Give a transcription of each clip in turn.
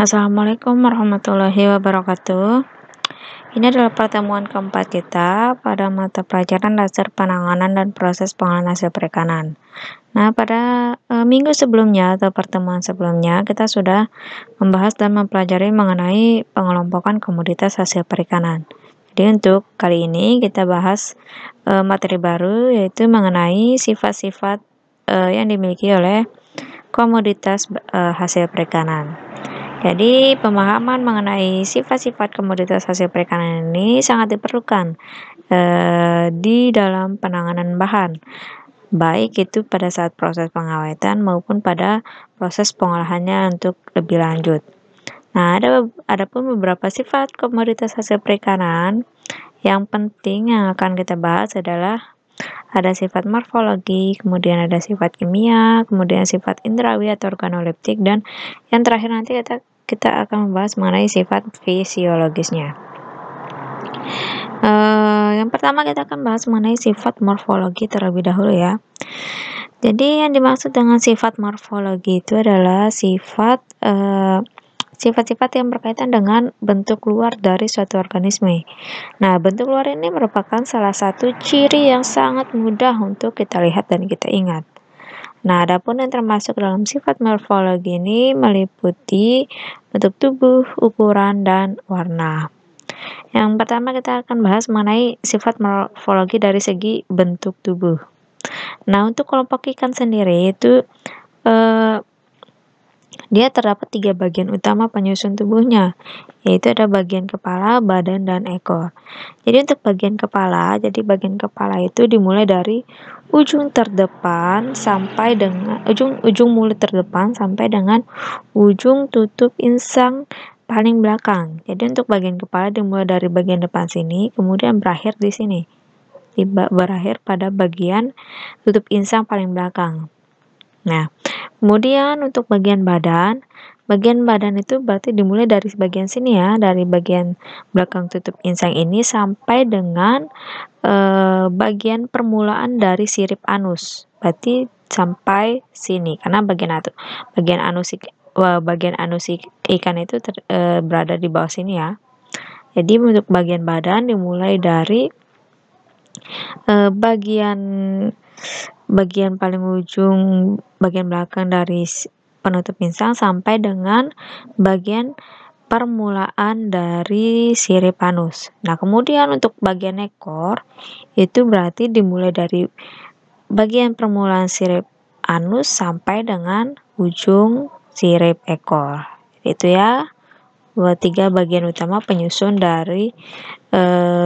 Assalamualaikum warahmatullahi wabarakatuh. Ini adalah pertemuan keempat kita pada mata pelajaran dasar penanganan dan proses pengolahan hasil perikanan. Nah, pada e, minggu sebelumnya atau pertemuan sebelumnya kita sudah membahas dan mempelajari mengenai pengelompokan komoditas hasil perikanan. Jadi untuk kali ini kita bahas e, materi baru yaitu mengenai sifat-sifat e, yang dimiliki oleh komoditas e, hasil perikanan. Jadi, pemahaman mengenai sifat-sifat komoditas hasil perikanan ini sangat diperlukan eh, di dalam penanganan bahan, baik itu pada saat proses pengawetan maupun pada proses pengolahannya untuk lebih lanjut. Nah, ada ada pun beberapa sifat komoditas hasil perikanan yang penting yang akan kita bahas adalah ada sifat morfologi, kemudian ada sifat kimia, kemudian sifat indrawi atau organoleptik, dan yang terakhir nanti kita, kita akan membahas mengenai sifat fisiologisnya. E, yang pertama kita akan bahas mengenai sifat morfologi terlebih dahulu ya. Jadi yang dimaksud dengan sifat morfologi itu adalah sifat E, sifat-sifat yang berkaitan dengan bentuk luar dari suatu organisme. Nah, bentuk luar ini merupakan salah satu ciri yang sangat mudah untuk kita lihat dan kita ingat. Nah, adapun yang termasuk dalam sifat morfologi ini meliputi bentuk tubuh, ukuran, dan warna. Yang pertama kita akan bahas mengenai sifat morfologi dari segi bentuk tubuh. Nah, untuk kelompok ikan sendiri itu eh, dia terdapat tiga bagian utama penyusun tubuhnya, yaitu ada bagian kepala, badan, dan ekor. Jadi untuk bagian kepala, jadi bagian kepala itu dimulai dari ujung terdepan sampai dengan ujung ujung mulut terdepan sampai dengan ujung tutup insang paling belakang. Jadi untuk bagian kepala dimulai dari bagian depan sini, kemudian berakhir di sini. Tiba berakhir pada bagian tutup insang paling belakang. Nah, kemudian untuk bagian badan, bagian badan itu berarti dimulai dari bagian sini ya, dari bagian belakang tutup insang ini sampai dengan e, bagian permulaan dari sirip anus. Berarti sampai sini karena bagian itu, bagian anus eh, bagian anus ikan itu ter, e, berada di bawah sini ya. Jadi untuk bagian badan dimulai dari e, bagian bagian paling ujung bagian belakang dari penutup insang sampai dengan bagian permulaan dari sirip anus. Nah, kemudian untuk bagian ekor itu berarti dimulai dari bagian permulaan sirip anus sampai dengan ujung sirip ekor. Itu ya dua tiga bagian utama penyusun dari e,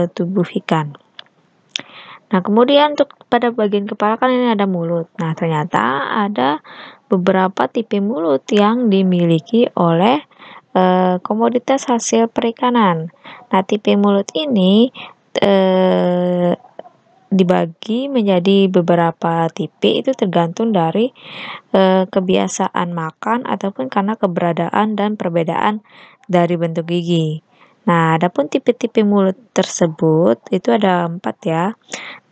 tubuh ikan. Nah, kemudian untuk pada bagian kepala kan ini ada mulut. Nah, ternyata ada beberapa tipe mulut yang dimiliki oleh e, komoditas hasil perikanan. Nah, tipe mulut ini e, dibagi menjadi beberapa tipe itu tergantung dari e, kebiasaan makan ataupun karena keberadaan dan perbedaan dari bentuk gigi. Nah, adapun tipe-tipe mulut tersebut itu ada empat ya.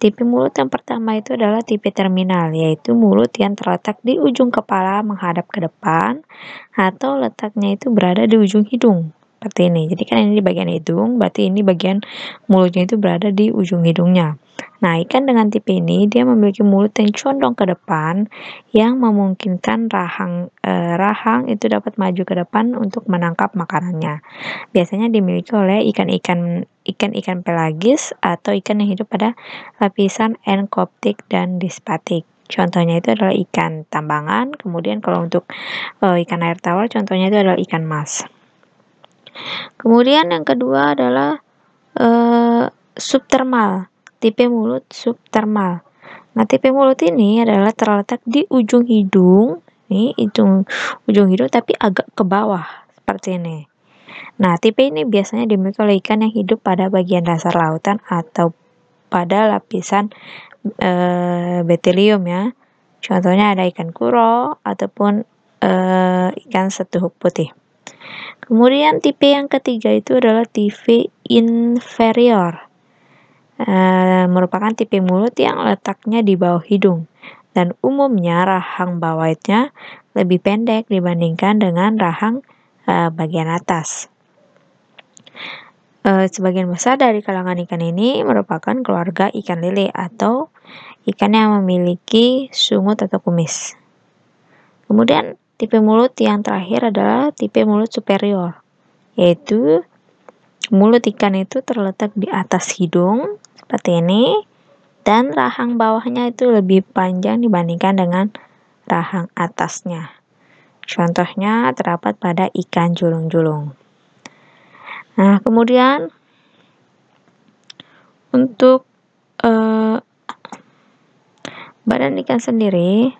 Tipe mulut yang pertama itu adalah tipe terminal, yaitu mulut yang terletak di ujung kepala menghadap ke depan atau letaknya itu berada di ujung hidung seperti ini. Jadi kan ini di bagian hidung, berarti ini bagian mulutnya itu berada di ujung hidungnya. Nah, ikan dengan tipe ini dia memiliki mulut yang condong ke depan yang memungkinkan rahang eh, rahang itu dapat maju ke depan untuk menangkap makanannya. Biasanya dimiliki oleh ikan-ikan ikan-ikan pelagis atau ikan yang hidup pada lapisan enkoptik dan dispatik. Contohnya itu adalah ikan tambangan, kemudian kalau untuk e, ikan air tawar contohnya itu adalah ikan mas. Kemudian yang kedua adalah e, subtermal, tipe mulut subtermal. Nah, tipe mulut ini adalah terletak di ujung hidung, nih ujung ujung hidung tapi agak ke bawah seperti ini. Nah, tipe ini biasanya dimiliki oleh ikan yang hidup pada bagian dasar lautan atau pada lapisan e, betelium ya. Contohnya ada ikan kuro ataupun e, ikan setuhuk putih. Kemudian tipe yang ketiga itu adalah tipe inferior. E, merupakan tipe mulut yang letaknya di bawah hidung dan umumnya rahang bawahnya lebih pendek dibandingkan dengan rahang e, bagian atas. E, sebagian besar dari kalangan ikan ini merupakan keluarga ikan lele atau ikan yang memiliki sungut atau kumis. Kemudian Tipe mulut yang terakhir adalah tipe mulut superior, yaitu mulut ikan itu terletak di atas hidung seperti ini dan rahang bawahnya itu lebih panjang dibandingkan dengan rahang atasnya. Contohnya terdapat pada ikan julung-julung. Nah, kemudian untuk eh, badan ikan sendiri,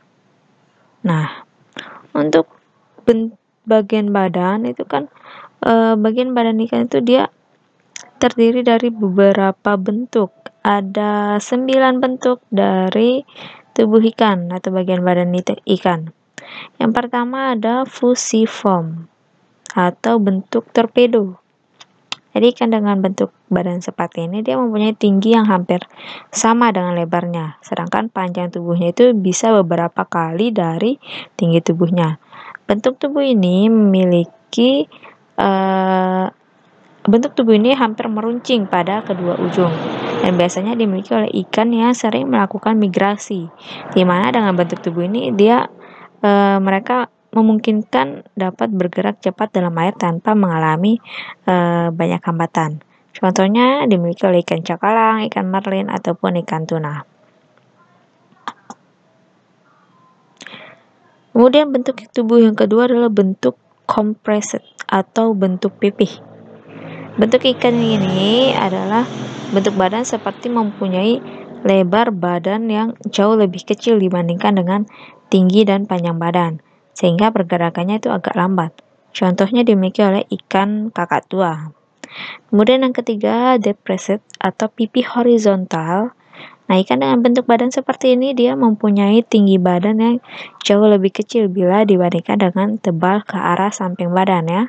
nah untuk bagian badan itu kan e, bagian badan ikan itu dia terdiri dari beberapa bentuk ada sembilan bentuk dari tubuh ikan atau bagian badan ikan. Yang pertama ada fusiform atau bentuk torpedo. Jadi ikan dengan bentuk badan seperti ini dia mempunyai tinggi yang hampir sama dengan lebarnya, sedangkan panjang tubuhnya itu bisa beberapa kali dari tinggi tubuhnya. Bentuk tubuh ini memiliki uh, bentuk tubuh ini hampir meruncing pada kedua ujung dan biasanya dimiliki oleh ikan yang sering melakukan migrasi. Di mana dengan bentuk tubuh ini dia uh, mereka memungkinkan dapat bergerak cepat dalam air tanpa mengalami e, banyak hambatan. Contohnya dimiliki oleh ikan cakalang, ikan marlin, ataupun ikan tuna. Kemudian bentuk tubuh yang kedua adalah bentuk compressed atau bentuk pipih. Bentuk ikan ini adalah bentuk badan seperti mempunyai lebar badan yang jauh lebih kecil dibandingkan dengan tinggi dan panjang badan sehingga pergerakannya itu agak lambat. Contohnya dimiliki oleh ikan kakak tua. Kemudian yang ketiga, depresit atau pipi horizontal. Nah, ikan dengan bentuk badan seperti ini dia mempunyai tinggi badan yang jauh lebih kecil bila dibandingkan dengan tebal ke arah samping badan ya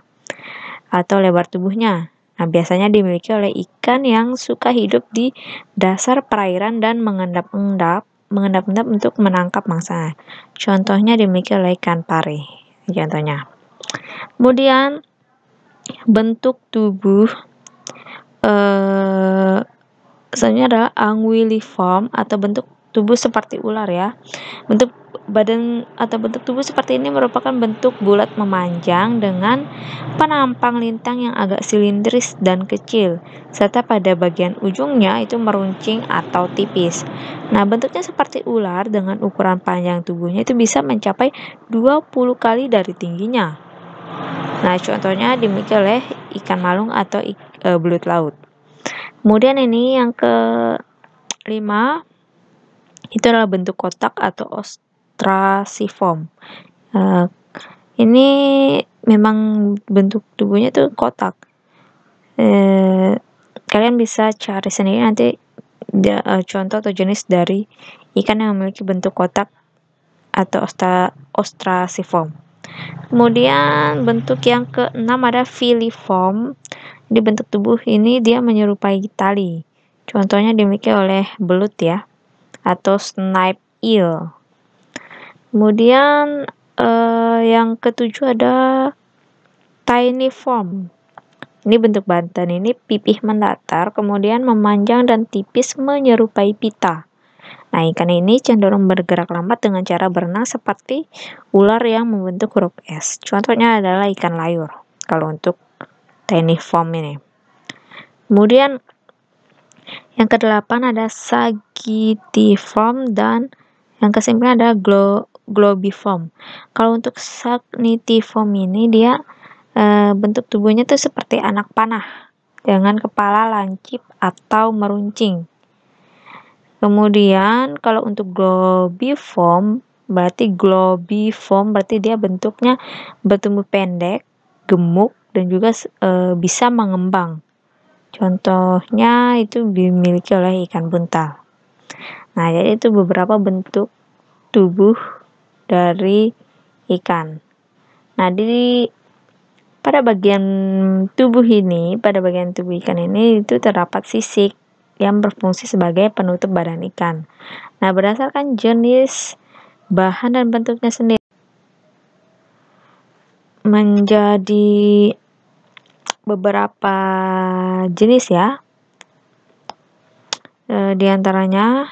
atau lebar tubuhnya. Nah, biasanya dimiliki oleh ikan yang suka hidup di dasar perairan dan mengendap-endap mengendap-endap untuk menangkap mangsa. Contohnya demikian oleh ikan pari. Contohnya. Kemudian bentuk tubuh eh adalah anguilliform atau bentuk tubuh seperti ular ya. Bentuk badan atau bentuk tubuh seperti ini merupakan bentuk bulat memanjang dengan penampang lintang yang agak silindris dan kecil, serta pada bagian ujungnya itu meruncing atau tipis. Nah, bentuknya seperti ular dengan ukuran panjang tubuhnya itu bisa mencapai 20 kali dari tingginya. Nah, contohnya dimiliki oleh ikan malung atau e, belut laut. Kemudian ini yang ke lima itu adalah bentuk kotak atau ost ostrasiform. Uh, eh, ini memang bentuk tubuhnya tuh kotak. Uh, kalian bisa cari sendiri nanti da, uh, eh, contoh atau jenis dari ikan yang memiliki bentuk kotak atau ostra, ostrasiform. Kemudian bentuk yang keenam ada filiform. Di bentuk tubuh ini dia menyerupai tali. Contohnya dimiliki oleh belut ya atau snipe eel. Kemudian uh, yang ketujuh ada tiny form. Ini bentuk bantan ini pipih mendatar, kemudian memanjang dan tipis menyerupai pita. Nah, ikan ini cenderung bergerak lambat dengan cara berenang seperti ular yang membentuk huruf S. Contohnya adalah ikan layur. Kalau untuk tiny form ini. Kemudian yang kedelapan ada sagittiform dan yang kesimpulan adalah glo globiform kalau untuk sagnitiform ini dia e, bentuk tubuhnya tuh seperti anak panah dengan kepala lancip atau meruncing kemudian kalau untuk globiform berarti globiform berarti dia bentuknya bertumbuh pendek, gemuk dan juga e, bisa mengembang. Contohnya itu dimiliki oleh ikan buntal. Nah, jadi itu beberapa bentuk tubuh dari ikan. Nah, di pada bagian tubuh ini, pada bagian tubuh ikan ini itu terdapat sisik yang berfungsi sebagai penutup badan ikan. Nah, berdasarkan jenis bahan dan bentuknya sendiri menjadi beberapa jenis ya. E, di antaranya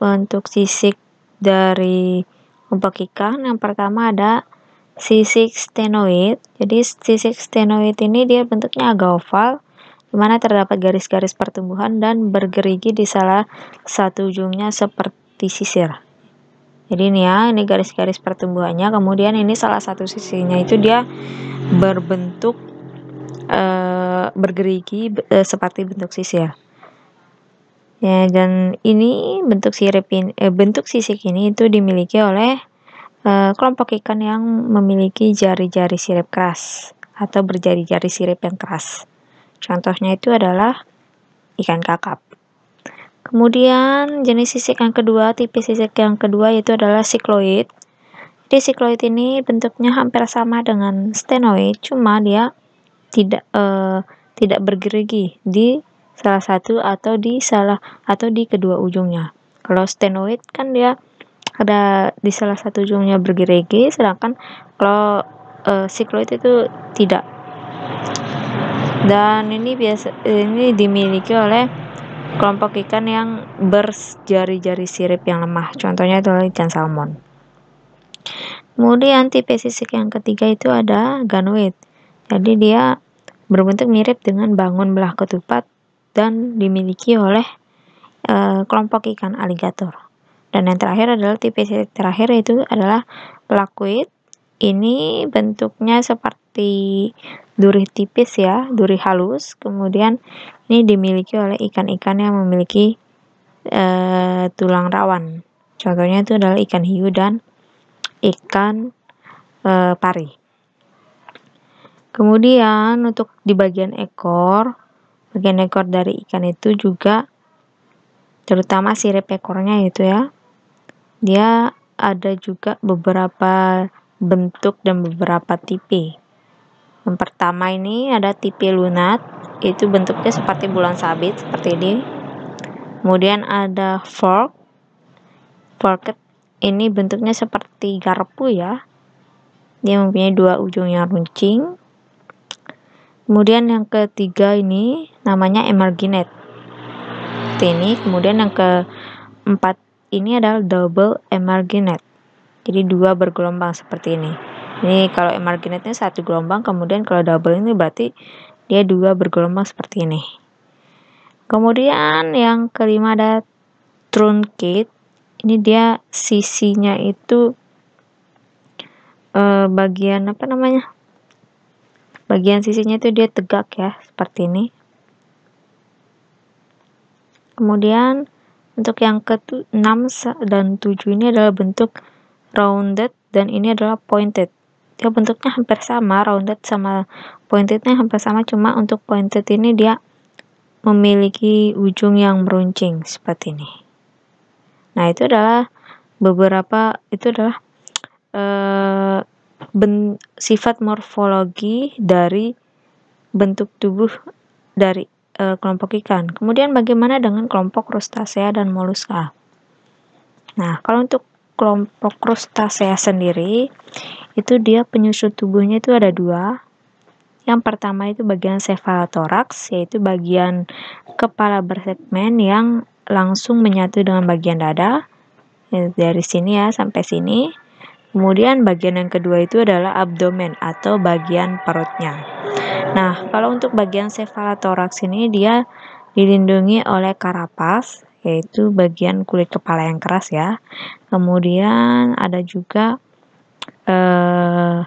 untuk sisik dari kelompok ikan yang pertama ada sisik stenoid jadi sisik stenoid ini dia bentuknya agak oval dimana terdapat garis-garis pertumbuhan dan bergerigi di salah satu ujungnya seperti sisir. Jadi ini ya, ini garis-garis pertumbuhannya. Kemudian ini salah satu sisinya itu dia berbentuk e, bergerigi e, seperti bentuk sisir. Ya, dan ini bentuk sirip ini, eh, bentuk sisik ini itu dimiliki oleh eh, kelompok ikan yang memiliki jari-jari sirip keras atau berjari-jari sirip yang keras. Contohnya itu adalah ikan kakap. Kemudian jenis sisik yang kedua, tipe sisik yang kedua itu adalah sikloid. Jadi sikloid ini bentuknya hampir sama dengan stenoid, cuma dia tidak eh, tidak bergerigi di salah satu atau di salah atau di kedua ujungnya. Kalau stenoid kan dia ada di salah satu ujungnya bergerigi, sedangkan kalau e, sikloid itu tidak. Dan ini biasa ini dimiliki oleh kelompok ikan yang berjari-jari sirip yang lemah. Contohnya adalah ikan salmon. Kemudian tipe sisik yang ketiga itu ada ganoid. Jadi dia berbentuk mirip dengan bangun belah ketupat dan dimiliki oleh e, kelompok ikan aligator. Dan yang terakhir adalah tipe terakhir itu adalah pelakuit. Ini bentuknya seperti duri tipis ya, duri halus. Kemudian ini dimiliki oleh ikan-ikan yang memiliki e, tulang rawan. Contohnya itu adalah ikan hiu dan ikan e, pari. Kemudian untuk di bagian ekor bagian ekor dari ikan itu juga terutama sirip ekornya itu ya dia ada juga beberapa bentuk dan beberapa tipe yang pertama ini ada tipe lunat itu bentuknya seperti bulan sabit seperti ini kemudian ada fork fork ini bentuknya seperti garpu ya dia mempunyai dua ujung yang runcing Kemudian yang ketiga ini namanya emarginate. Ini kemudian yang keempat ini adalah double emarginate. Jadi dua bergelombang seperti ini. Ini kalau emarginate ini satu gelombang, kemudian kalau double ini berarti dia dua bergelombang seperti ini. Kemudian yang kelima ada truncate. Ini dia sisinya itu eh, bagian apa namanya? bagian sisinya itu dia tegak ya seperti ini kemudian untuk yang ke 6 dan 7 ini adalah bentuk rounded dan ini adalah pointed dia bentuknya hampir sama rounded sama pointednya hampir sama cuma untuk pointed ini dia memiliki ujung yang meruncing seperti ini nah itu adalah beberapa itu adalah eh, ben, sifat morfologi dari bentuk tubuh dari e, kelompok ikan. Kemudian bagaimana dengan kelompok krustasea dan moluska? Nah, kalau untuk kelompok krustasea sendiri, itu dia penyusun tubuhnya itu ada dua. Yang pertama itu bagian cephalothorax, yaitu bagian kepala bersegmen yang langsung menyatu dengan bagian dada. Eh, dari sini ya sampai sini. Kemudian bagian yang kedua itu adalah abdomen atau bagian perutnya. Nah, kalau untuk bagian sefalotoraks ini dia dilindungi oleh karapas, yaitu bagian kulit kepala yang keras ya. Kemudian ada juga eh,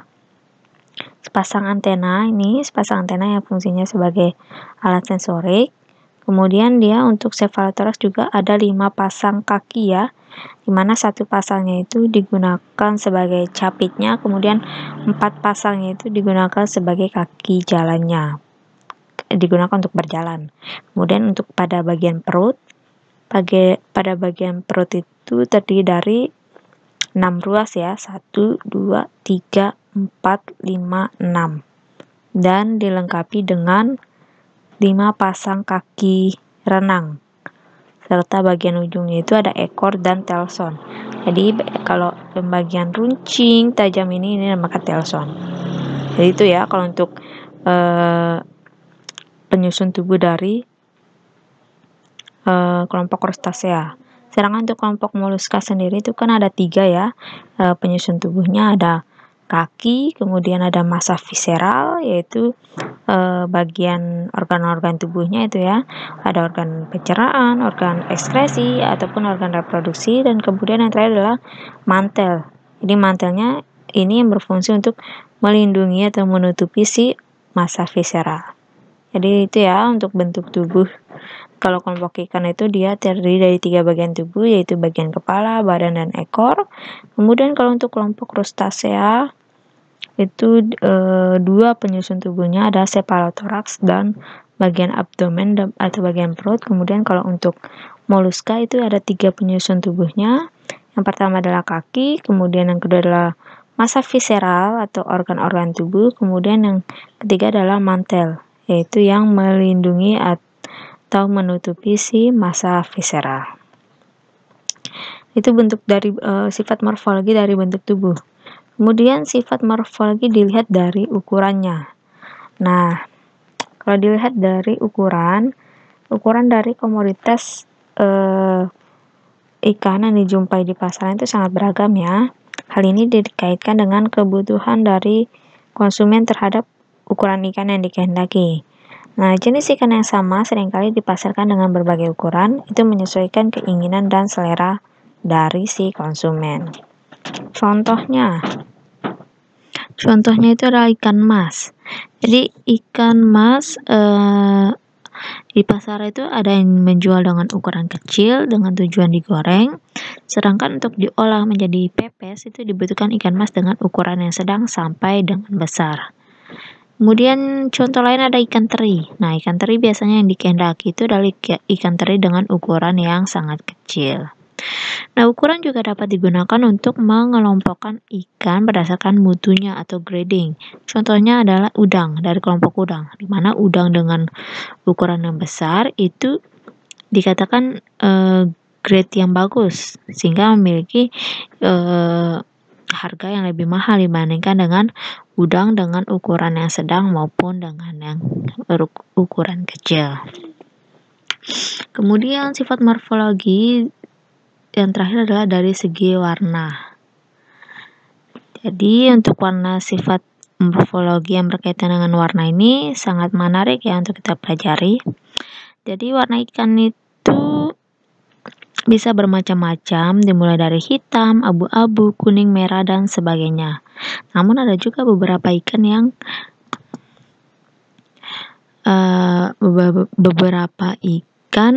sepasang antena ini, sepasang antena yang fungsinya sebagai alat sensorik. Kemudian dia untuk cephalothorax juga ada lima pasang kaki ya, dimana satu pasangnya itu digunakan sebagai capitnya, kemudian empat pasangnya itu digunakan sebagai kaki jalannya, digunakan untuk berjalan. Kemudian untuk pada bagian perut, pada bagian perut itu terdiri dari 6 ruas ya, 1, 2, 3, 4, 5, 6. Dan dilengkapi dengan 5 pasang kaki renang serta bagian ujungnya itu ada ekor dan telson. Jadi kalau pembagian runcing tajam ini ini namanya telson. Jadi itu ya kalau untuk eh, penyusun tubuh dari eh, kelompok crustacea. Sedangkan untuk kelompok moluska sendiri itu kan ada tiga ya eh, penyusun tubuhnya ada kaki, kemudian ada masa visceral yaitu eh, bagian organ-organ tubuhnya itu ya. Ada organ pencernaan, organ ekskresi ataupun organ reproduksi dan kemudian yang terakhir adalah mantel. Jadi mantelnya ini yang berfungsi untuk melindungi atau menutupi si massa visceral. Jadi itu ya untuk bentuk tubuh. Kalau kelompok ikan itu dia terdiri dari tiga bagian tubuh yaitu bagian kepala, badan, dan ekor. Kemudian kalau untuk kelompok krustasea itu e, dua penyusun tubuhnya ada cephalothorax dan bagian abdomen atau bagian perut. Kemudian kalau untuk moluska itu ada tiga penyusun tubuhnya. Yang pertama adalah kaki, kemudian yang kedua adalah masa visceral atau organ-organ tubuh, kemudian yang ketiga adalah mantel, yaitu yang melindungi atau menutupi si masa visceral. Itu bentuk dari e, sifat morfologi dari bentuk tubuh. Kemudian sifat morfologi dilihat dari ukurannya. Nah, kalau dilihat dari ukuran, ukuran dari komoditas eh, ikan yang dijumpai di pasaran itu sangat beragam ya. Hal ini dikaitkan dengan kebutuhan dari konsumen terhadap ukuran ikan yang dikehendaki. Nah, jenis ikan yang sama seringkali dipasarkan dengan berbagai ukuran, itu menyesuaikan keinginan dan selera dari si konsumen. Contohnya, contohnya itu adalah ikan mas. Jadi ikan mas eh, di pasar itu ada yang menjual dengan ukuran kecil dengan tujuan digoreng, sedangkan untuk diolah menjadi pepes itu dibutuhkan ikan mas dengan ukuran yang sedang sampai dengan besar. Kemudian contoh lain ada ikan teri. Nah, ikan teri biasanya yang dikendaki itu adalah ikan teri dengan ukuran yang sangat kecil. Nah, ukuran juga dapat digunakan untuk mengelompokkan ikan berdasarkan mutunya atau grading. Contohnya adalah udang dari kelompok udang, di mana udang dengan ukuran yang besar itu dikatakan eh, grade yang bagus sehingga memiliki eh, harga yang lebih mahal dibandingkan dengan udang dengan ukuran yang sedang maupun dengan yang ukuran kecil. Kemudian sifat morfologi yang terakhir adalah dari segi warna. Jadi untuk warna sifat morfologi yang berkaitan dengan warna ini sangat menarik ya untuk kita pelajari. Jadi warna ikan itu bisa bermacam-macam dimulai dari hitam, abu-abu, kuning, merah dan sebagainya. Namun ada juga beberapa ikan yang uh, beberapa ikan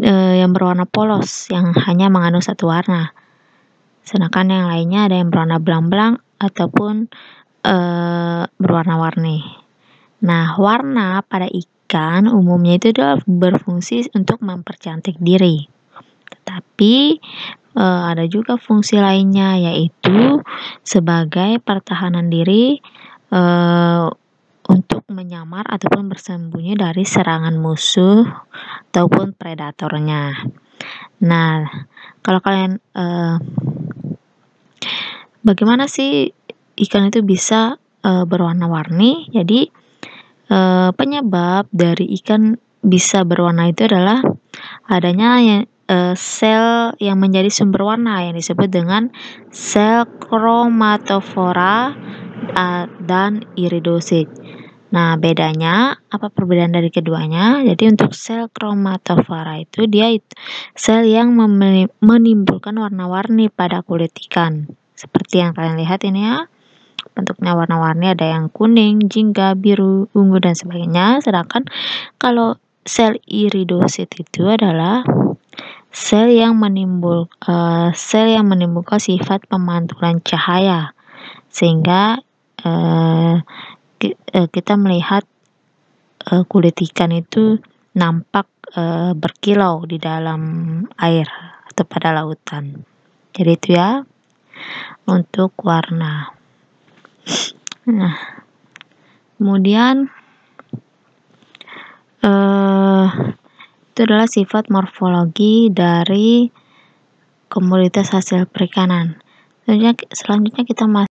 e, yang berwarna polos yang hanya mengandung satu warna. Sedangkan yang lainnya ada yang berwarna belang-belang ataupun e, berwarna-warni. Nah, warna pada ikan umumnya itu adalah berfungsi untuk mempercantik diri. Tetapi e, ada juga fungsi lainnya yaitu sebagai pertahanan diri e, untuk menyamar ataupun bersembunyi dari serangan musuh ataupun predatornya. Nah, kalau kalian eh, bagaimana sih ikan itu bisa eh, berwarna-warni? Jadi eh, penyebab dari ikan bisa berwarna itu adalah adanya ya, eh, sel yang menjadi sumber warna yang disebut dengan sel kromatofora eh, dan iridosit. Nah, bedanya apa perbedaan dari keduanya? Jadi untuk sel kromatofora itu dia sel yang menimbulkan warna-warni pada kulit ikan. Seperti yang kalian lihat ini ya. Bentuknya warna-warni ada yang kuning, jingga, biru, ungu dan sebagainya. Sedangkan kalau sel iridosit itu adalah sel yang menimbul uh, sel yang menimbulkan sifat pemantulan cahaya sehingga uh, Eh, kita melihat eh, kulit ikan itu nampak eh, berkilau di dalam air atau pada lautan. Jadi itu ya untuk warna. Nah, kemudian eh, itu adalah sifat morfologi dari komoditas hasil perikanan. Selanjutnya, selanjutnya kita masuk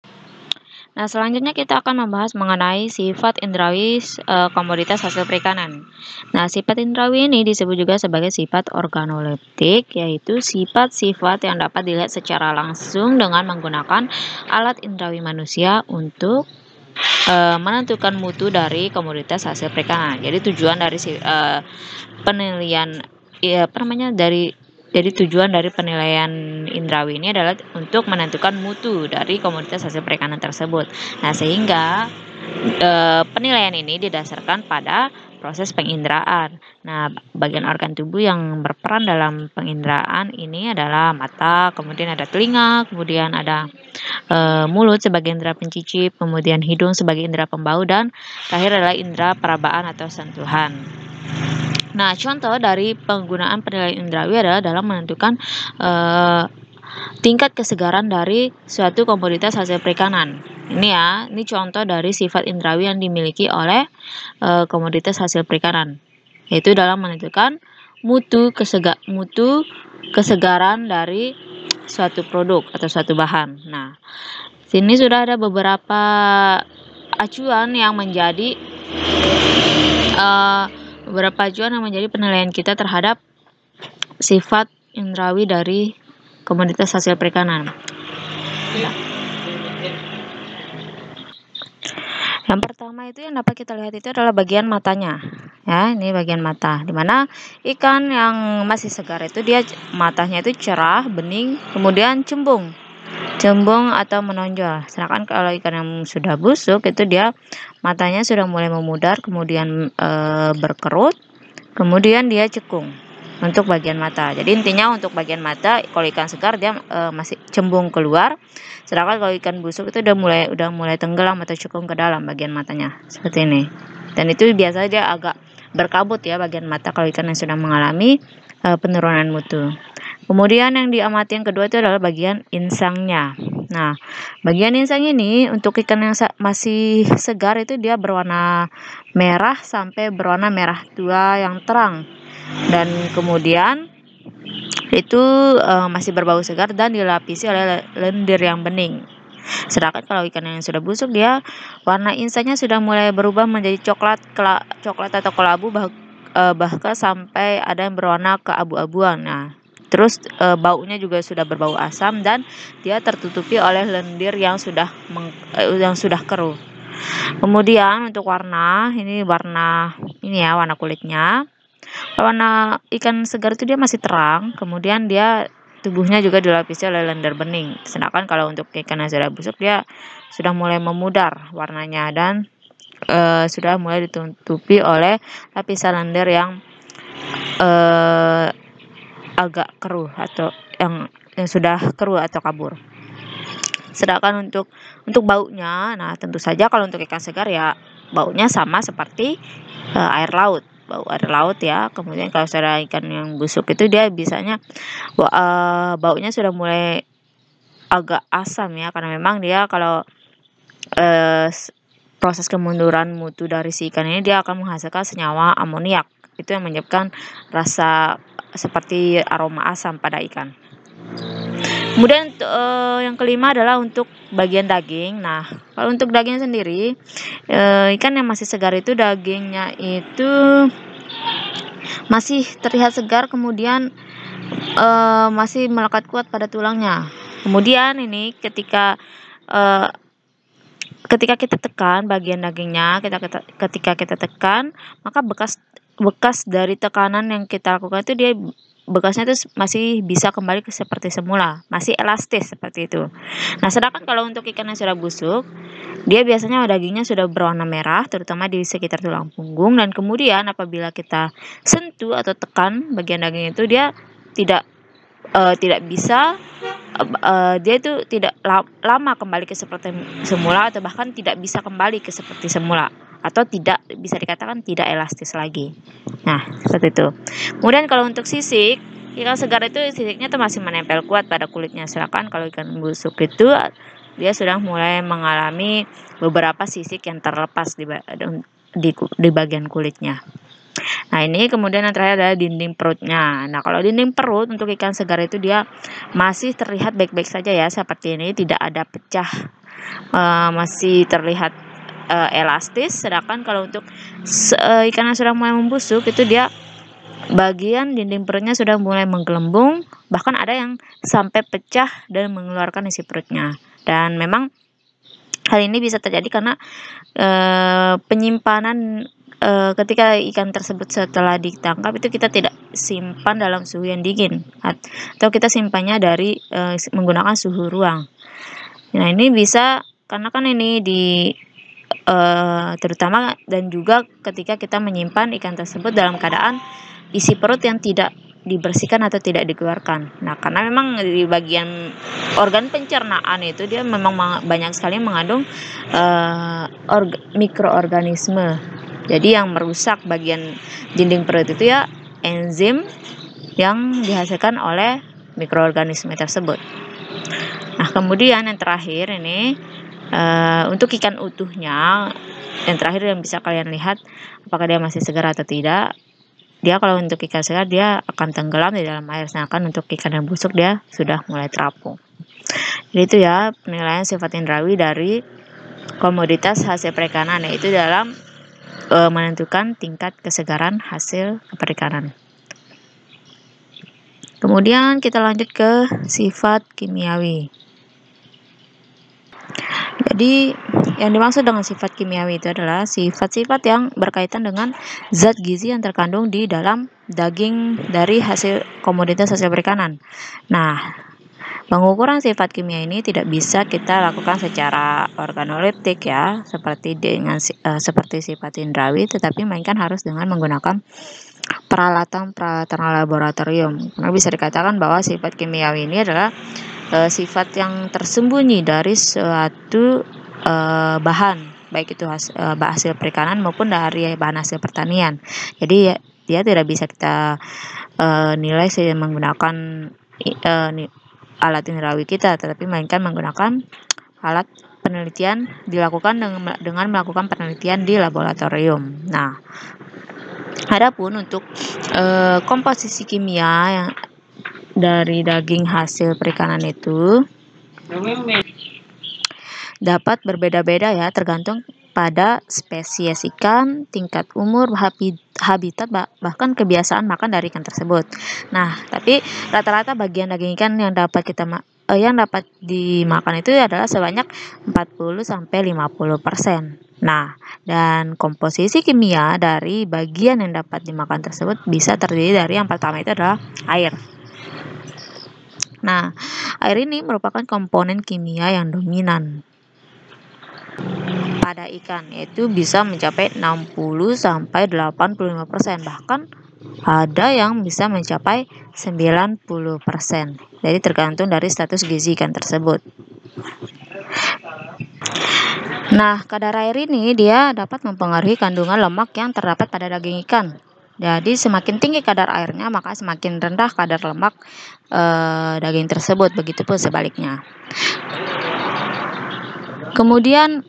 Nah, selanjutnya kita akan membahas mengenai sifat indrawi e, komoditas hasil perikanan. Nah, sifat indrawi ini disebut juga sebagai sifat organoleptik, yaitu sifat-sifat yang dapat dilihat secara langsung dengan menggunakan alat indrawi manusia untuk e, menentukan mutu dari komoditas hasil perikanan. Jadi tujuan dari e, penilaian ya, apa namanya dari jadi tujuan dari penilaian indrawi ini adalah untuk menentukan mutu dari komoditas hasil perikanan tersebut. Nah, sehingga e, penilaian ini didasarkan pada proses penginderaan. Nah, bagian organ tubuh yang berperan dalam penginderaan ini adalah mata, kemudian ada telinga, kemudian ada e, mulut sebagai indera pencicip, kemudian hidung sebagai indera pembau dan terakhir adalah indera perabaan atau sentuhan. Nah, contoh dari penggunaan penilaian indrawi adalah dalam menentukan uh, tingkat kesegaran dari suatu komoditas hasil perikanan. Ini ya, ini contoh dari sifat indrawi yang dimiliki oleh uh, komoditas hasil perikanan, yaitu dalam menentukan mutu kesega mutu kesegaran dari suatu produk atau suatu bahan. Nah, sini sudah ada beberapa acuan yang menjadi uh, Beberapa acuan yang menjadi penilaian kita terhadap sifat indrawi dari komoditas hasil perikanan. Yang pertama itu yang dapat kita lihat itu adalah bagian matanya. Ya, ini bagian mata. Dimana ikan yang masih segar itu dia matanya itu cerah, bening, kemudian cembung cembung atau menonjol. Sedangkan kalau ikan yang sudah busuk itu dia matanya sudah mulai memudar, kemudian e, berkerut, kemudian dia cekung untuk bagian mata. Jadi intinya untuk bagian mata kalau ikan segar dia e, masih cembung keluar, sedangkan kalau ikan busuk itu udah mulai udah mulai tenggelam atau cekung ke dalam bagian matanya seperti ini. Dan itu biasa aja agak berkabut ya bagian mata kalau ikan yang sudah mengalami e, penurunan mutu. Kemudian yang diamati yang kedua itu adalah bagian insangnya. Nah, bagian insang ini untuk ikan yang masih segar itu dia berwarna merah sampai berwarna merah tua yang terang. Dan kemudian itu uh, masih berbau segar dan dilapisi oleh lendir yang bening. Sedangkan kalau ikan yang sudah busuk dia warna insangnya sudah mulai berubah menjadi coklat coklat atau kelabu eh, bahkan sampai ada yang berwarna keabu-abuan. Nah, Terus e, baunya juga sudah berbau asam dan dia tertutupi oleh lendir yang sudah meng, e, yang sudah keruh. Kemudian untuk warna, ini warna ini ya warna kulitnya. Warna ikan segar itu dia masih terang, kemudian dia tubuhnya juga dilapisi oleh lendir bening. Sedangkan kalau untuk ikan yang sudah busuk dia sudah mulai memudar warnanya dan e, sudah mulai ditutupi oleh lapisan lendir yang eh agak keruh atau yang yang sudah keruh atau kabur. Sedangkan untuk untuk baunya, nah tentu saja kalau untuk ikan segar ya baunya sama seperti uh, air laut, bau air laut ya. Kemudian kalau sudah ikan yang busuk itu dia biasanya uh, baunya sudah mulai agak asam ya karena memang dia kalau uh, proses kemunduran mutu dari si ikan ini dia akan menghasilkan senyawa amoniak itu yang menyebabkan rasa seperti aroma asam pada ikan. Kemudian uh, yang kelima adalah untuk bagian daging. Nah, kalau untuk daging sendiri, uh, ikan yang masih segar itu dagingnya itu masih terlihat segar, kemudian uh, masih melekat kuat pada tulangnya. Kemudian ini ketika uh, ketika kita tekan bagian dagingnya, kita ketika kita tekan, maka bekas bekas dari tekanan yang kita lakukan itu dia bekasnya itu masih bisa kembali ke seperti semula, masih elastis seperti itu. Nah, sedangkan kalau untuk ikan yang sudah busuk, dia biasanya dagingnya sudah berwarna merah, terutama di sekitar tulang punggung dan kemudian apabila kita sentuh atau tekan bagian daging itu dia tidak uh, tidak bisa uh, dia itu tidak lama kembali ke seperti semula atau bahkan tidak bisa kembali ke seperti semula atau tidak bisa dikatakan tidak elastis lagi. Nah, seperti itu. Kemudian kalau untuk sisik, ikan segar itu sisiknya itu masih menempel kuat pada kulitnya. Silakan kalau ikan busuk itu dia sudah mulai mengalami beberapa sisik yang terlepas di di, di bagian kulitnya. Nah ini kemudian yang terakhir adalah dinding perutnya. Nah kalau dinding perut untuk ikan segar itu dia masih terlihat baik-baik saja ya seperti ini tidak ada pecah, Uh, masih terlihat uh, elastis sedangkan kalau untuk uh, ikan yang sudah mulai membusuk itu dia bagian dinding perutnya sudah mulai menggelembung bahkan ada yang sampai pecah dan mengeluarkan isi perutnya dan memang hal ini bisa terjadi karena uh, penyimpanan uh, ketika ikan tersebut setelah ditangkap itu kita tidak simpan dalam suhu yang dingin atau kita simpannya dari uh, menggunakan suhu ruang. Nah ini bisa karena kan ini di Eh, terutama dan juga ketika kita menyimpan ikan tersebut dalam keadaan isi perut yang tidak dibersihkan atau tidak dikeluarkan. Nah, karena memang di bagian organ pencernaan itu dia memang banyak sekali mengandung uh, mikroorganisme. Jadi yang merusak bagian dinding perut itu ya enzim yang dihasilkan oleh mikroorganisme tersebut. Nah, kemudian yang terakhir ini Eh, untuk ikan utuhnya, yang terakhir yang bisa kalian lihat apakah dia masih segar atau tidak. Dia kalau untuk ikan segar dia akan tenggelam di dalam air, sedangkan untuk ikan yang busuk dia sudah mulai terapung. Jadi itu ya penilaian sifat indrawi dari komoditas hasil perikanan yaitu dalam e, menentukan tingkat kesegaran hasil perikanan. Kemudian kita lanjut ke sifat kimiawi. Jadi yang dimaksud dengan sifat kimiawi itu adalah sifat-sifat yang berkaitan dengan zat gizi yang terkandung di dalam daging dari hasil komoditas hasil perikanan. Nah, pengukuran sifat kimia ini tidak bisa kita lakukan secara organoleptik ya, seperti dengan uh, seperti sifat indrawi, tetapi mainkan harus dengan menggunakan peralatan-peralatan laboratorium. Karena bisa dikatakan bahwa sifat kimiawi ini adalah e, sifat yang tersembunyi dari suatu e, bahan baik itu hasil, e, eh, hasil perikanan maupun dari bahan hasil pertanian jadi dia tidak bisa kita e, nilai menggunakan e, alat indrawi kita tetapi melainkan menggunakan alat penelitian dilakukan dengan melakukan penelitian di laboratorium. Nah, adapun untuk e, komposisi kimia yang dari daging hasil perikanan itu dapat berbeda-beda ya tergantung pada spesies ikan, tingkat umur, habitat, bahkan kebiasaan makan dari ikan tersebut. Nah, tapi rata-rata bagian daging ikan yang dapat kita eh, yang dapat dimakan itu adalah sebanyak 40 sampai 50%. Nah, dan komposisi kimia dari bagian yang dapat dimakan tersebut bisa terdiri dari yang pertama itu adalah air. Nah, air ini merupakan komponen kimia yang dominan pada ikan yaitu bisa mencapai 60 sampai 85% bahkan ada yang bisa mencapai 90%. Jadi tergantung dari status gizi ikan tersebut. Nah, kadar air ini dia dapat mempengaruhi kandungan lemak yang terdapat pada daging ikan. Jadi semakin tinggi kadar airnya maka semakin rendah kadar lemak e, daging tersebut. begitu pun sebaliknya. Kemudian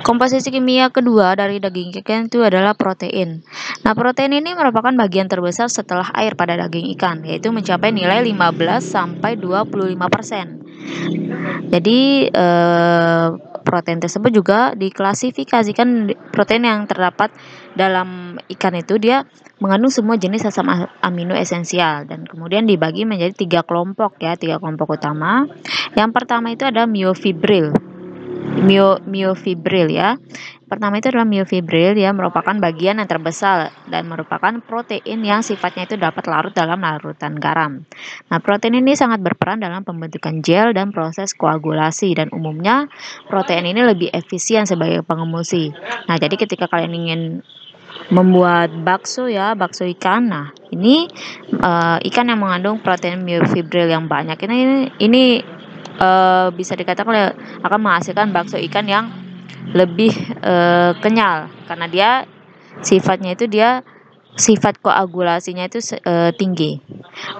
Komposisi kimia kedua dari daging ikan itu adalah protein. Nah, protein ini merupakan bagian terbesar setelah air pada daging ikan, yaitu mencapai nilai 15 sampai 25%. Jadi e, protein tersebut juga diklasifikasikan protein yang terdapat dalam ikan itu dia mengandung semua jenis asam amino esensial dan kemudian dibagi menjadi tiga kelompok ya tiga kelompok utama yang pertama itu ada miofibril myo, myofibril ya. Pertama itu adalah miofibril ya merupakan bagian yang terbesar dan merupakan protein yang sifatnya itu dapat larut dalam larutan garam. Nah, protein ini sangat berperan dalam pembentukan gel dan proses koagulasi dan umumnya protein ini lebih efisien sebagai pengemulsi. Nah, jadi ketika kalian ingin membuat bakso ya, bakso ikan. Nah, ini uh, ikan yang mengandung protein miofibril yang banyak. ini, ini uh, bisa dikatakan akan menghasilkan bakso ikan yang lebih uh, kenyal karena dia sifatnya itu dia sifat koagulasinya itu e, tinggi.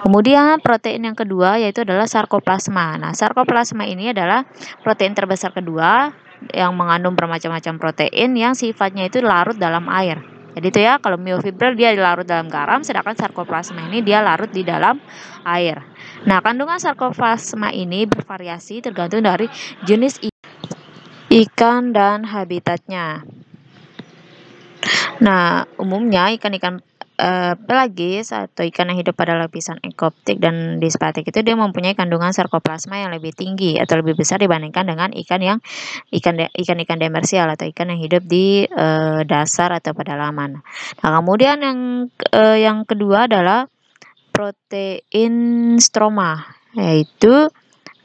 Kemudian protein yang kedua yaitu adalah sarkoplasma. Nah, sarkoplasma ini adalah protein terbesar kedua yang mengandung bermacam-macam protein yang sifatnya itu larut dalam air. Jadi itu ya, kalau miofibril dia larut dalam garam, sedangkan sarkoplasma ini dia larut di dalam air. Nah, kandungan sarkofasma ini bervariasi tergantung dari jenis ikan dan habitatnya. Nah, umumnya ikan-ikan eh, pelagis atau ikan yang hidup pada lapisan ekoptik dan dispatik itu dia mempunyai kandungan sarkoplasma yang lebih tinggi atau lebih besar dibandingkan dengan ikan yang ikan ikan ikan demersial atau ikan yang hidup di uh, dasar atau pedalaman. Nah, kemudian yang uh, yang kedua adalah protein stroma, yaitu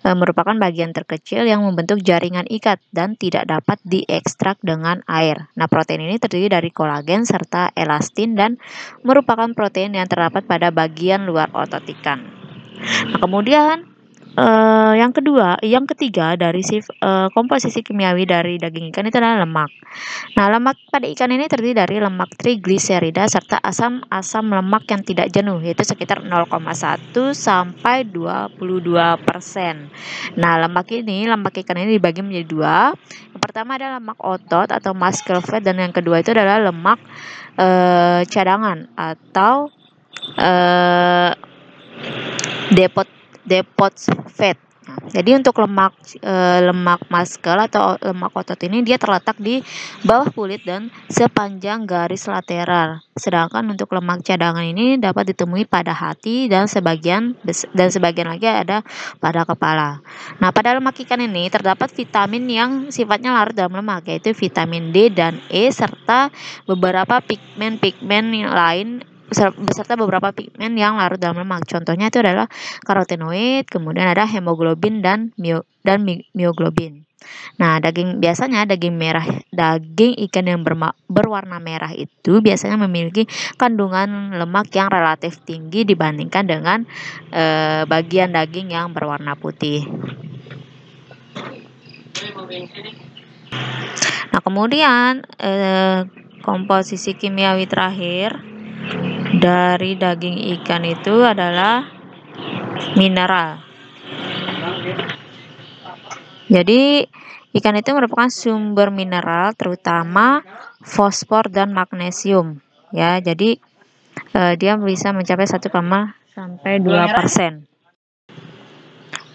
e, merupakan bagian terkecil yang membentuk jaringan ikat dan tidak dapat diekstrak dengan air. Nah, protein ini terdiri dari kolagen serta elastin dan merupakan protein yang terdapat pada bagian luar otot ikan. Nah, kemudian Uh, yang kedua, yang ketiga dari sif, uh, eh, komposisi kimiawi dari daging ikan itu adalah lemak. Nah, lemak pada ikan ini terdiri dari lemak trigliserida serta asam-asam lemak yang tidak jenuh yaitu sekitar 0,1 sampai 22 persen. Nah, lemak ini lemak ikan ini dibagi menjadi dua. Yang pertama adalah lemak otot atau muscle fat dan yang kedua itu adalah lemak uh, cadangan atau uh, depot Depot's Fat. Nah, jadi untuk lemak e, lemak maskel atau lemak otot ini dia terletak di bawah kulit dan sepanjang garis lateral. Sedangkan untuk lemak cadangan ini dapat ditemui pada hati dan sebagian dan sebagian lagi ada pada kepala. Nah, pada lemak ikan ini terdapat vitamin yang sifatnya larut dalam lemak yaitu vitamin D dan E serta beberapa pigmen-pigmen lain beserta beberapa pigmen yang larut dalam lemak. Contohnya itu adalah karotenoid, kemudian ada hemoglobin dan mio, dan mioglobin. Nah, daging biasanya daging merah, daging ikan yang berma, berwarna merah itu biasanya memiliki kandungan lemak yang relatif tinggi dibandingkan dengan e, bagian daging yang berwarna putih. Nah, kemudian e, komposisi kimiawi terakhir dari daging ikan itu adalah mineral. Jadi, ikan itu merupakan sumber mineral terutama fosfor dan magnesium ya. Jadi, eh, dia bisa mencapai 1, sampai 2 persen.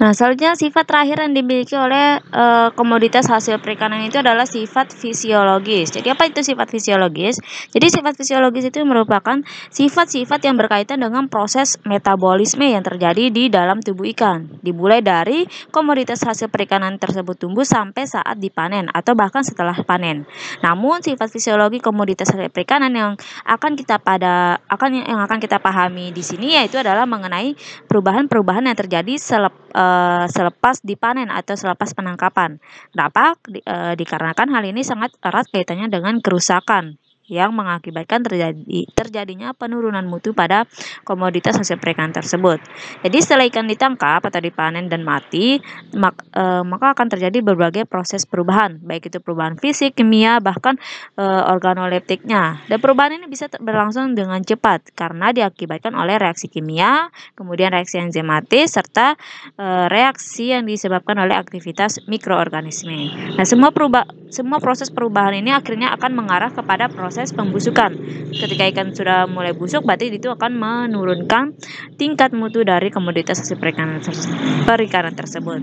Nah, selanjutnya sifat terakhir yang dimiliki oleh e, komoditas hasil perikanan itu adalah sifat fisiologis. Jadi apa itu sifat fisiologis? Jadi sifat fisiologis itu merupakan sifat-sifat yang berkaitan dengan proses metabolisme yang terjadi di dalam tubuh ikan. Dimulai dari komoditas hasil perikanan tersebut tumbuh sampai saat dipanen atau bahkan setelah panen. Namun sifat fisiologi komoditas hasil perikanan yang akan kita pada akan yang akan kita pahami di sini yaitu adalah mengenai perubahan-perubahan yang terjadi selep, e, Eh, selepas dipanen atau selepas penangkapan. Kenapa? Di, uh, dikarenakan hal ini sangat erat kaitannya dengan kerusakan yang mengakibatkan terjadi terjadinya penurunan mutu pada komoditas hasil perikanan tersebut. Jadi setelah ikan ditangkap atau dipanen dan mati, mak, e, maka akan terjadi berbagai proses perubahan, baik itu perubahan fisik, kimia, bahkan e, organoleptiknya. Dan perubahan ini bisa berlangsung dengan cepat karena diakibatkan oleh reaksi kimia, kemudian reaksi enzimatis serta e, reaksi yang disebabkan oleh aktivitas mikroorganisme. Nah, semua perubahan semua proses perubahan ini akhirnya akan mengarah kepada proses proses pembusukan. Ketika ikan sudah mulai busuk, berarti itu akan menurunkan tingkat mutu dari komoditas hasil perikanan, terse perikanan tersebut.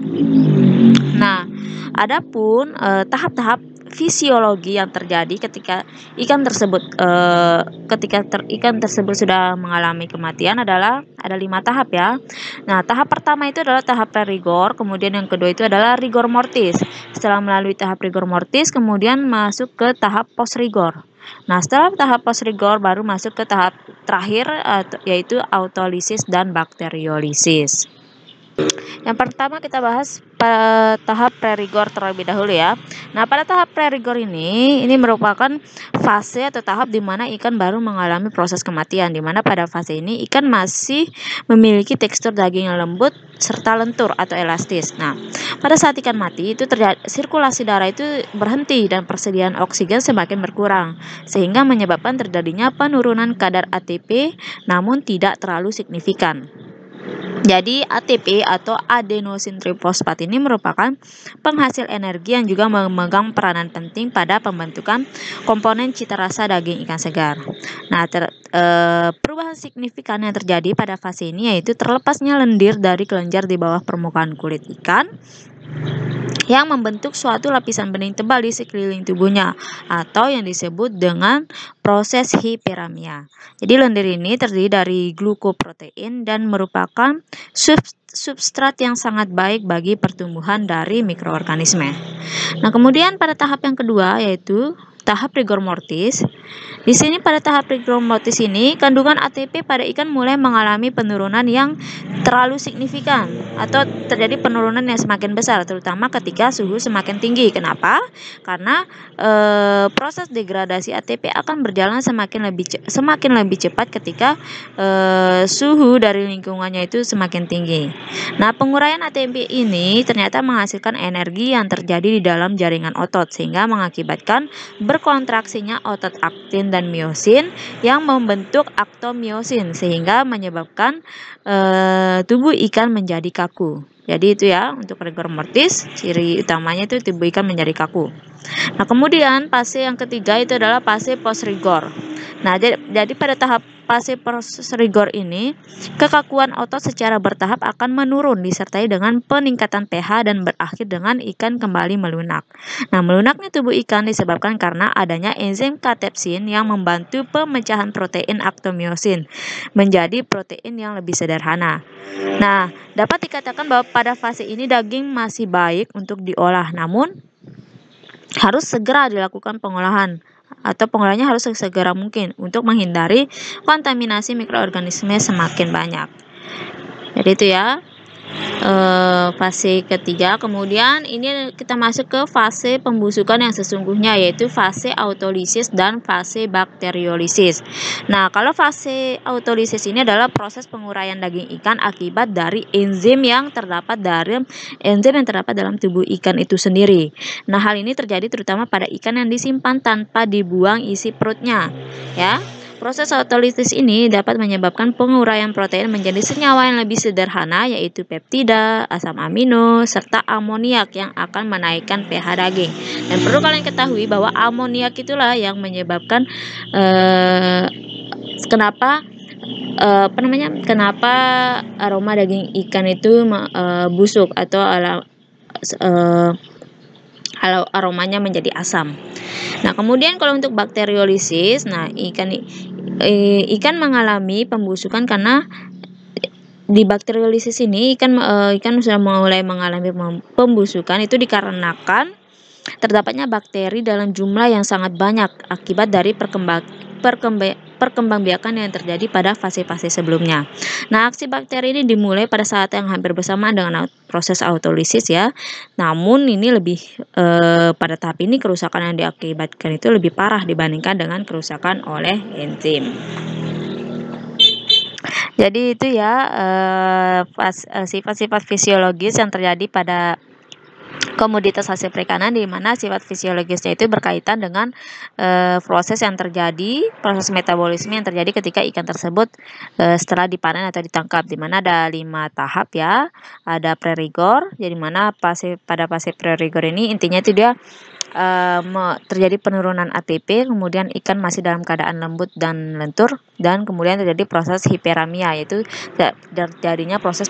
Nah, adapun tahap eh, tahap-tahap fisiologi yang terjadi ketika ikan tersebut e, ketika ter, ikan tersebut sudah mengalami kematian adalah ada lima tahap ya. Nah tahap pertama itu adalah tahap rigor, kemudian yang kedua itu adalah rigor mortis. Setelah melalui tahap rigor mortis, kemudian masuk ke tahap post rigor. Nah, setelah tahap post rigor baru masuk ke tahap terakhir eh, yaitu autolisis dan bakteriolisis. Yang pertama kita bahas tahap prerigor terlebih dahulu ya. Nah, pada tahap prerigor ini, ini merupakan fase atau tahap di mana ikan baru mengalami proses kematian, di mana pada fase ini ikan masih memiliki tekstur daging yang lembut serta lentur atau elastis. Nah, pada saat ikan mati itu terjadi sirkulasi darah itu berhenti dan persediaan oksigen semakin berkurang sehingga menyebabkan terjadinya penurunan kadar ATP namun tidak terlalu signifikan. Jadi ATP e atau adenosin trifosfat ini merupakan penghasil energi yang juga memegang peranan penting pada pembentukan komponen cita rasa daging ikan segar. Nah, ter, e, perubahan signifikan yang terjadi pada fase ini yaitu terlepasnya lendir dari kelenjar di bawah permukaan kulit ikan yang membentuk suatu lapisan bening tebal di sekeliling tubuhnya atau yang disebut dengan proses hiperamia. Jadi lendir ini terdiri dari glukoprotein dan merupakan substrat yang sangat baik bagi pertumbuhan dari mikroorganisme. Nah, kemudian pada tahap yang kedua yaitu tahap rigor mortis. Di sini pada tahap trigromnotis ini, kandungan ATP pada ikan mulai mengalami penurunan yang terlalu signifikan atau terjadi penurunan yang semakin besar, terutama ketika suhu semakin tinggi. Kenapa? Karena e, proses degradasi ATP akan berjalan semakin lebih semakin lebih cepat ketika e, suhu dari lingkungannya itu semakin tinggi. Nah, penguraian ATP ini ternyata menghasilkan energi yang terjadi di dalam jaringan otot sehingga mengakibatkan berkontraksinya otot aktin dan dan miosin yang membentuk aktomiosin sehingga menyebabkan e, tubuh ikan menjadi kaku. Jadi itu ya untuk rigor mortis ciri utamanya itu tubuh ikan menjadi kaku. Nah, kemudian fase yang ketiga itu adalah fase post rigor. Nah, jadi, jadi pada tahap fase post rigor ini, kekakuan otot secara bertahap akan menurun disertai dengan peningkatan pH dan berakhir dengan ikan kembali melunak. Nah, melunaknya tubuh ikan disebabkan karena adanya enzim katepsin yang membantu pemecahan protein aktomiosin menjadi protein yang lebih sederhana. Nah, dapat dikatakan bahwa pada fase ini daging masih baik untuk diolah, namun harus segera dilakukan pengolahan atau pengolahannya harus segera mungkin untuk menghindari kontaminasi mikroorganisme semakin banyak. Jadi itu ya. Eh, fase ketiga. Kemudian ini kita masuk ke fase pembusukan yang sesungguhnya yaitu fase autolisis dan fase bakteriolisis. Nah, kalau fase autolisis ini adalah proses penguraian daging ikan akibat dari enzim yang terdapat dari enzim yang terdapat dalam tubuh ikan itu sendiri. Nah, hal ini terjadi terutama pada ikan yang disimpan tanpa dibuang isi perutnya, ya. Proses autolisis ini dapat menyebabkan penguraian protein menjadi senyawa yang lebih sederhana yaitu peptida, asam amino, serta amoniak yang akan menaikkan pH daging. Dan perlu kalian ketahui bahwa amoniak itulah yang menyebabkan eh, kenapa uh, apa namanya kenapa aroma daging ikan itu uh, busuk atau ala eh, kalau aromanya menjadi asam. Nah, kemudian kalau untuk bakteriolisis, nah ikan ikan mengalami pembusukan karena di bakteriolisis ini ikan e, ikan sudah mulai mengalami pembusukan itu dikarenakan terdapatnya bakteri dalam jumlah yang sangat banyak akibat dari perkembang perkembangbiakan yang terjadi pada fase-fase sebelumnya. Nah, aksi bakteri ini dimulai pada saat yang hampir bersamaan dengan proses autolisis ya. Namun ini lebih e, pada tahap ini kerusakan yang diakibatkan itu lebih parah dibandingkan dengan kerusakan oleh enzim. Jadi itu ya eh, eh, sifat-sifat e, fisiologis yang terjadi pada komoditas hasil perikanan di mana sifat fisiologisnya itu berkaitan dengan e, proses yang terjadi, proses metabolisme yang terjadi ketika ikan tersebut e, setelah dipanen atau ditangkap di mana ada lima tahap ya. Ada prerigor, jadi mana pada fase prerigor ini intinya itu dia uh, terjadi penurunan ATP, kemudian ikan masih dalam keadaan lembut dan lentur, dan kemudian terjadi proses hiperamia, yaitu terjadinya proses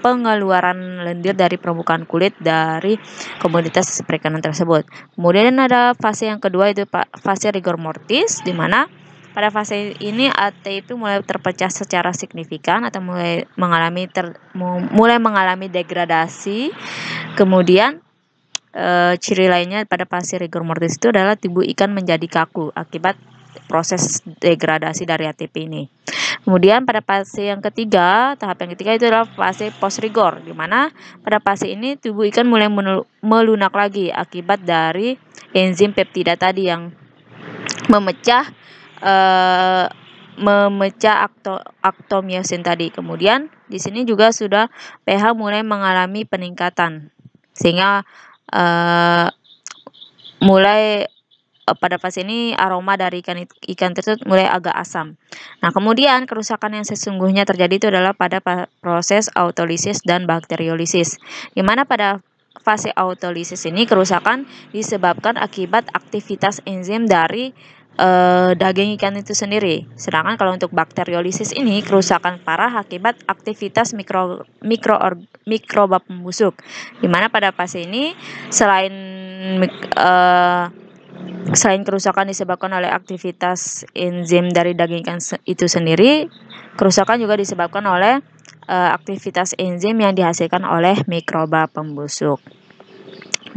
pengeluaran, lendir dari permukaan kulit dari komoditas perikanan tersebut. Kemudian ada fase yang kedua yaitu fase rigor mortis, di mana pada fase ini ATP mulai terpecah secara signifikan atau mulai mengalami ter, mulai mengalami degradasi. Kemudian e, ciri lainnya pada pasir rigor mortis itu adalah tubuh ikan menjadi kaku akibat proses degradasi dari ATP ini. Kemudian pada fase yang ketiga, tahap yang ketiga itu adalah fase post rigor, di mana pada fase ini tubuh ikan mulai melunak lagi akibat dari enzim peptida tadi yang memecah uh, memecah akto, aktomiosin tadi. Kemudian di sini juga sudah pH mulai mengalami peningkatan sehingga Eh, mulai eh, pada fase ini aroma dari ikan ikan tersebut mulai agak asam. Nah, kemudian kerusakan yang sesungguhnya terjadi itu adalah pada proses autolisis dan bakteriolisis. Di mana pada fase autolisis ini kerusakan disebabkan akibat aktivitas enzim dari uh, daging ikan itu sendiri. Sedangkan kalau untuk bakteriolisis ini kerusakan parah akibat aktivitas mikro mikro mikroba pembusuk. Di mana pada fase ini selain uh, Selain kerusakan disebabkan oleh aktivitas enzim dari daging ikan itu sendiri, kerusakan juga disebabkan oleh eh, aktivitas enzim yang dihasilkan oleh mikroba pembusuk.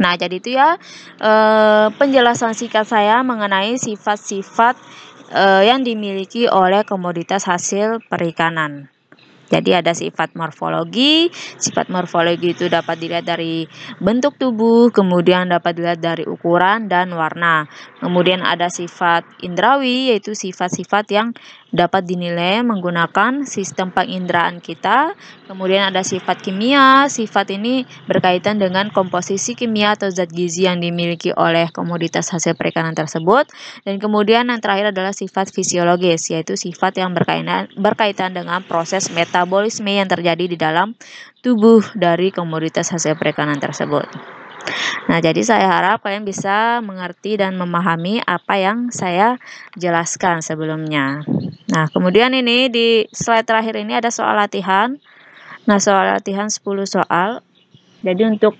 Nah, jadi itu ya eh, penjelasan singkat saya mengenai sifat-sifat eh, yang dimiliki oleh komoditas hasil perikanan. Jadi ada sifat morfologi. Sifat morfologi itu dapat dilihat dari bentuk tubuh, kemudian dapat dilihat dari ukuran dan warna. Kemudian ada sifat indrawi yaitu sifat-sifat yang dapat dinilai menggunakan sistem penginderaan kita. Kemudian ada sifat kimia. Sifat ini berkaitan dengan komposisi kimia atau zat gizi yang dimiliki oleh komoditas hasil perikanan tersebut. Dan kemudian yang terakhir adalah sifat fisiologis yaitu sifat yang berkaitan berkaitan dengan proses metabolisme metabolisme yang terjadi di dalam tubuh dari komoditas hasil perikanan tersebut. Nah, jadi saya harap kalian bisa mengerti dan memahami apa yang saya jelaskan sebelumnya. Nah, kemudian ini di slide terakhir ini ada soal latihan. Nah, soal latihan 10 soal. Jadi untuk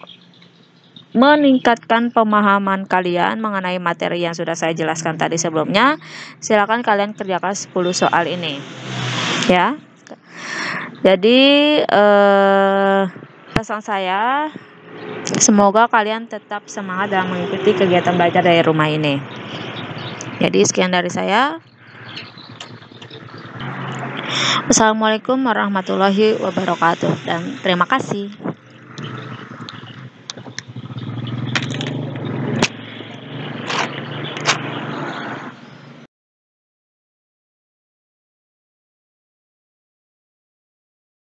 meningkatkan pemahaman kalian mengenai materi yang sudah saya jelaskan tadi sebelumnya, silakan kalian kerjakan 10 soal ini. Ya. Jadi eh, pesan saya semoga kalian tetap semangat dalam mengikuti kegiatan belajar dari rumah ini. Jadi sekian dari saya. Assalamualaikum warahmatullahi wabarakatuh dan terima kasih.